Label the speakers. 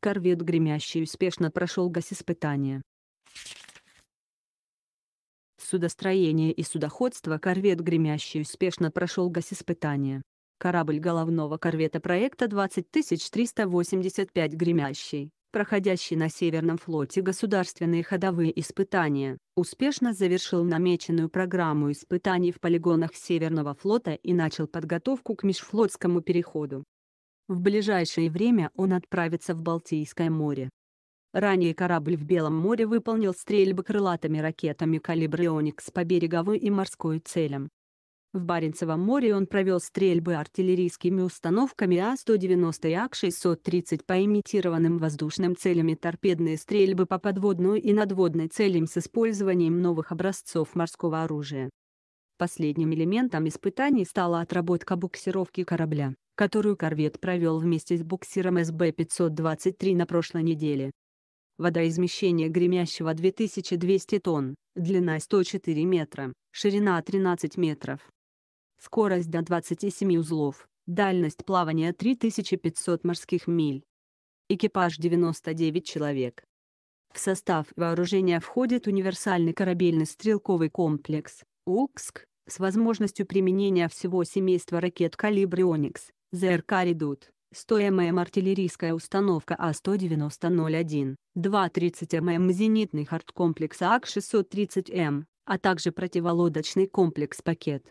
Speaker 1: Корвет гремящий успешно прошел испытания. Судостроение и судоходство корвет гремящий успешно прошел испытания. Корабль головного корвета проекта 20385 гремящий, проходящий на Северном флоте государственные ходовые испытания, успешно завершил намеченную программу испытаний в полигонах Северного флота и начал подготовку к межфлотскому переходу. В ближайшее время он отправится в Балтийское море. Ранее корабль в Белом море выполнил стрельбы крылатыми ракетами калибра Оникс по береговой и морской целям. В Баренцевом море он провел стрельбы артиллерийскими установками А-190 и АК-630 по имитированным воздушным целям и торпедные стрельбы по подводной и надводной целям с использованием новых образцов морского оружия. Последним элементом испытаний стала отработка буксировки корабля, которую корвет провел вместе с буксиром СБ-523 на прошлой неделе. Водоизмещение гремящего 2200 тонн, длина 104 метра, ширина 13 метров. Скорость до 27 узлов, дальность плавания 3500 морских миль. Экипаж 99 человек. В состав вооружения входит универсальный корабельный стрелковый комплекс, УКСК, с возможностью применения всего семейства ракет калибра «Оникс», «ЗРК Редут», 100 мм артиллерийская установка А-190-01, 2,30 мм зенитный хардкомплекс ак АК-630М, а также противолодочный комплекс «Пакет»,